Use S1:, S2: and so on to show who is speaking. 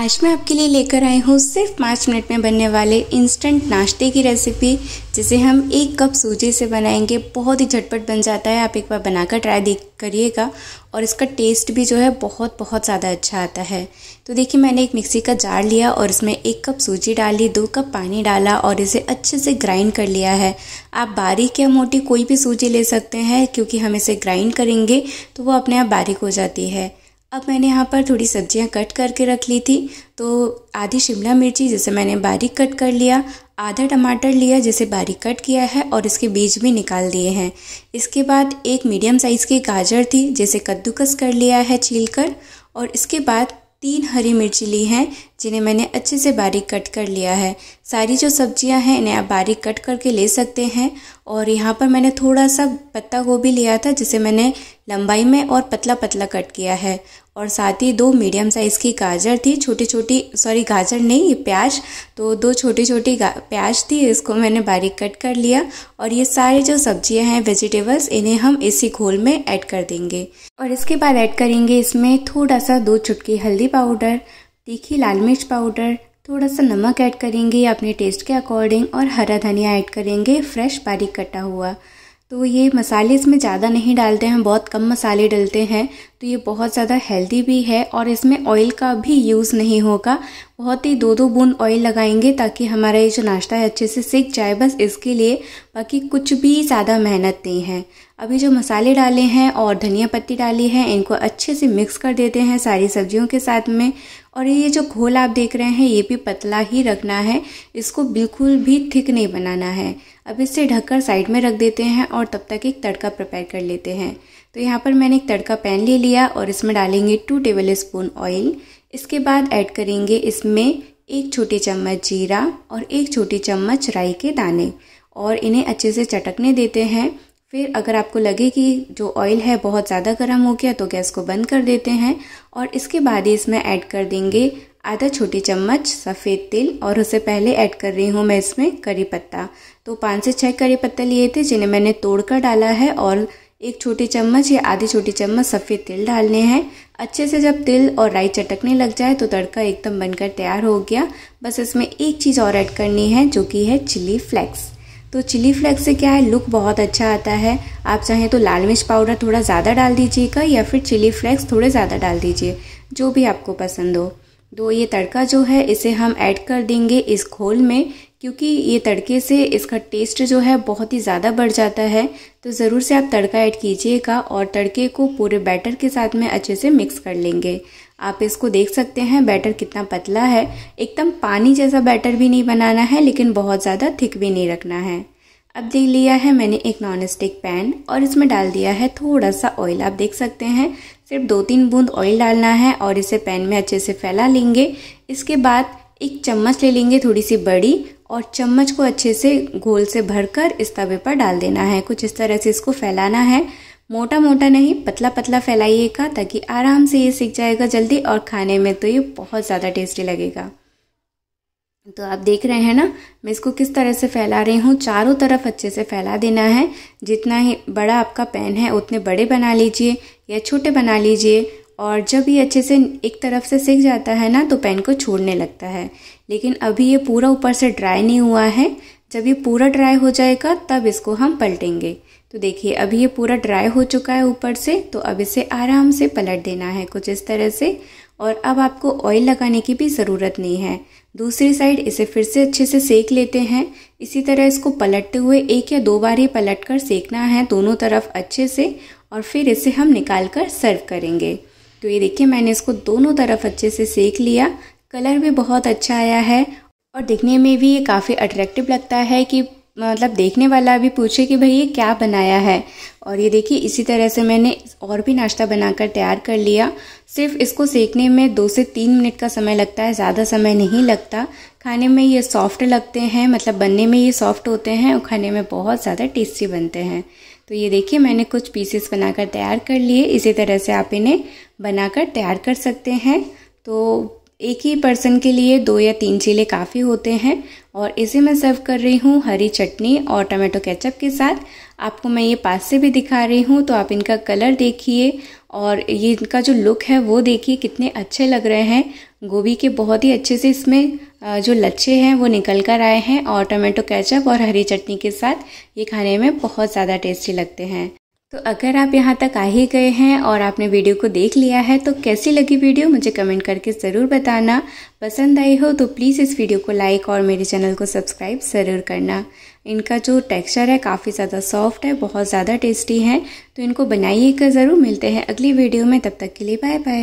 S1: आज मैं आपके लिए लेकर आई हूँ सिर्फ पाँच मिनट में बनने वाले इंस्टेंट नाश्ते की रेसिपी जिसे हम एक कप सूजी से बनाएंगे बहुत ही झटपट बन जाता है आप एक बार बनाकर ट्राई देख करिएगा और इसका टेस्ट भी जो है बहुत बहुत ज़्यादा अच्छा आता है तो देखिए मैंने एक मिक्सी का जार लिया और इसमें एक कप सूजी डाली दो कप पानी डाला और इसे अच्छे से ग्राइंड कर लिया है आप बारीक या मोटी कोई भी सूजी ले सकते हैं क्योंकि हम इसे ग्राइंड करेंगे तो वो अपने आप बारीक हो जाती है अब मैंने यहाँ पर थोड़ी सब्जियाँ कट करके रख ली थी तो आधी शिमला मिर्ची जिसे मैंने बारीक कट कर लिया आधा टमाटर लिया जिसे बारीक कट किया है और इसके बीज भी निकाल दिए हैं इसके बाद एक मीडियम साइज़ की गाजर थी जिसे कद्दूकस कर लिया है छील कर और इसके बाद तीन हरी मिर्ची ली हैं जिन्हें मैंने अच्छे से बारीक कट कर लिया है सारी जो सब्जियां हैं इन्हें आप बारीक कट करके ले सकते हैं और यहाँ पर मैंने थोड़ा सा पत्ता गोभी लिया था जिसे मैंने लंबाई में और पतला पतला कट किया है और साथ ही दो मीडियम साइज़ की गाजर थी छोटी छोटी सॉरी गाजर नहीं ये प्याज तो दो छोटी छोटी प्याज थी इसको मैंने बारीक कट कर लिया और ये सारे जो सब्जियां हैं वेजिटेबल्स इन्हें हम इसी घोल में ऐड कर देंगे और इसके बाद ऐड करेंगे इसमें थोड़ा सा दो चुटकी हल्दी पाउडर तीखी लाल मिर्च पाउडर थोड़ा सा नमक ऐड करेंगे अपने टेस्ट के अकॉर्डिंग और हरा धनिया ऐड करेंगे फ्रेश बारीक कटा हुआ तो ये मसाले इसमें ज़्यादा नहीं डालते हैं बहुत कम मसाले डलते हैं तो ये बहुत ज़्यादा हेल्दी भी है और इसमें ऑयल का भी यूज़ नहीं होगा बहुत ही दो दो बूंद ऑयल लगाएंगे ताकि हमारा ये जो नाश्ता है अच्छे से सीख जाए बस इसके लिए बाकी कुछ भी ज़्यादा मेहनत नहीं है अभी जो मसाले डाले हैं और धनिया पत्ती डाली है इनको अच्छे से मिक्स कर देते हैं सारी सब्जियों के साथ में और ये जो घोल आप देख रहे हैं ये भी पतला ही रखना है इसको बिल्कुल भी थिक नहीं बनाना है अब इसे ढककर साइड में रख देते हैं और तब तक एक तड़का प्रिपेयर कर लेते हैं तो यहाँ पर मैंने एक तड़का पैन ले लिया और इसमें डालेंगे टू टेबल स्पून ऑयल इसके बाद ऐड करेंगे इसमें एक छोटी चम्मच जीरा और एक छोटी चम्मच राई के दाने और इन्हें अच्छे से चटकने देते हैं फिर अगर आपको लगे कि जो ऑयल है बहुत ज़्यादा गर्म हो गया तो गैस को बंद कर देते हैं और इसके बाद ही इसमें ऐड कर देंगे आधा छोटी चम्मच सफ़ेद तिल और उससे पहले ऐड कर रही हूँ मैं इसमें करी पत्ता तो पाँच से छः करी पत्ता लिए थे जिन्हें मैंने तोड़ कर डाला है और एक छोटी चम्मच या आधी छोटी चम्मच सफ़ेद तिल डालने हैं अच्छे से जब तिल और राई चटकने लग जाए तो तड़का एकदम बनकर तैयार हो गया बस इसमें एक चीज़ और ऐड करनी है जो कि है चिली फ्लेक्स तो चिली फ्लेक्स से क्या है लुक बहुत अच्छा आता है आप चाहें तो लाल मिर्च पाउडर थोड़ा ज़्यादा डाल दीजिएगा या फिर चिली फ्लेक्स थोड़े ज़्यादा डाल दीजिए जो भी आपको पसंद हो तो ये तड़का जो है इसे हम ऐड कर देंगे इस घोल में क्योंकि ये तड़के से इसका टेस्ट जो है बहुत ही ज़्यादा बढ़ जाता है तो ज़रूर से आप तड़का ऐड कीजिएगा और तड़के को पूरे बैटर के साथ में अच्छे से मिक्स कर लेंगे आप इसको देख सकते हैं बैटर कितना पतला है एकदम पानी जैसा बैटर भी नहीं बनाना है लेकिन बहुत ज़्यादा थिक भी नहीं रखना है अब देख लिया है मैंने एक नॉन स्टिक पैन और इसमें डाल दिया है थोड़ा सा ऑयल आप देख सकते हैं सिर्फ दो तीन बूंद ऑयल डालना है और इसे पैन में अच्छे से फैला लेंगे इसके बाद एक चम्मच ले लेंगे थोड़ी सी बड़ी और चम्मच को अच्छे से घोल से भरकर इस तवे पर डाल देना है कुछ इस तरह से इसको फैलाना है मोटा मोटा नहीं पतला पतला फैलाइएगा ताकि आराम से ये सीख जाएगा जल्दी और खाने में तो ये बहुत ज़्यादा टेस्टी लगेगा तो आप देख रहे हैं ना मैं इसको किस तरह से फैला रही हूँ चारों तरफ अच्छे से फैला देना है जितना ही बड़ा आपका पेन है उतने बड़े बना लीजिए या छोटे बना लीजिए और जब ये अच्छे से एक तरफ से सीख जाता है ना तो पेन को छोड़ने लगता है लेकिन अभी ये पूरा ऊपर से ड्राई नहीं हुआ है जब ये पूरा ड्राई हो जाएगा तब इसको हम पलटेंगे तो देखिए अभी ये पूरा ड्राई हो चुका है ऊपर से तो अब इसे आराम से पलट देना है कुछ इस तरह से और अब आपको ऑयल लगाने की भी ज़रूरत नहीं है दूसरी साइड इसे फिर से अच्छे से सेक लेते हैं इसी तरह इसको पलटते हुए एक या दो बार ही पलट कर सेकना है दोनों तरफ अच्छे से और फिर इसे हम निकाल कर सर्व करेंगे तो ये देखिए मैंने इसको दोनों तरफ अच्छे से सेक लिया कलर भी बहुत अच्छा आया है और दिखने में भी ये काफ़ी अट्रैक्टिव लगता है कि मतलब देखने वाला भी पूछे कि भाई ये क्या बनाया है और ये देखिए इसी तरह से मैंने और भी नाश्ता बनाकर तैयार कर लिया सिर्फ इसको सेकने में दो से तीन मिनट का समय लगता है ज़्यादा समय नहीं लगता खाने में ये सॉफ्ट लगते हैं मतलब बनने में ये सॉफ्ट होते हैं और खाने में बहुत ज़्यादा टेस्टी बनते हैं तो ये देखिए मैंने कुछ पीसेस बनाकर तैयार कर लिए इसी तरह से आप इन्हें बनाकर तैयार कर सकते हैं तो एक ही पर्सन के लिए दो या तीन चीले काफ़ी होते हैं और इसे मैं सर्व कर रही हूँ हरी चटनी और टमाटो केचप के साथ आपको मैं ये पास से भी दिखा रही हूँ तो आप इनका कलर देखिए और ये इनका जो लुक है वो देखिए कितने अच्छे लग रहे हैं गोभी के बहुत ही अच्छे से इसमें जो लच्छे हैं वो निकल कर आए हैं और टमाटो केचप और हरी चटनी के साथ ये खाने में बहुत ज़्यादा टेस्टी लगते हैं तो अगर आप यहाँ तक आ ही गए हैं और आपने वीडियो को देख लिया है तो कैसी लगी वीडियो मुझे कमेंट करके ज़रूर बताना पसंद आई हो तो प्लीज़ इस वीडियो को लाइक और मेरे चैनल को सब्सक्राइब ज़रूर करना इनका जो टेक्सचर है काफ़ी ज़्यादा सॉफ्ट है बहुत ज़्यादा टेस्टी है तो इनको बनाइएगा ज़रूर मिलते हैं अगली वीडियो में तब तक के लिए बाय बाय